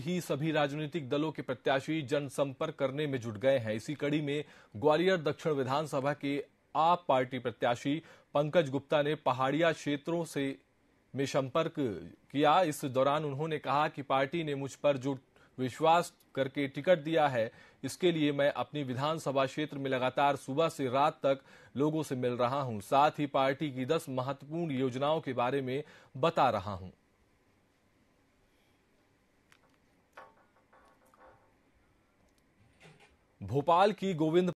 ही सभी राजनीतिक दलों के प्रत्याशी जनसंपर्क करने में जुट गए हैं इसी कड़ी में ग्वालियर दक्षिण विधानसभा के आप पार्टी प्रत्याशी पंकज गुप्ता ने पहाड़िया क्षेत्रों से में संपर्क किया इस दौरान उन्होंने कहा कि पार्टी ने मुझ पर जो विश्वास करके टिकट दिया है इसके लिए मैं अपनी विधानसभा क्षेत्र में लगातार सुबह से रात तक लोगों से मिल रहा हूं साथ ही पार्टी की दस महत्वपूर्ण योजनाओं के बारे में बता रहा हूं भोपाल की गोविंद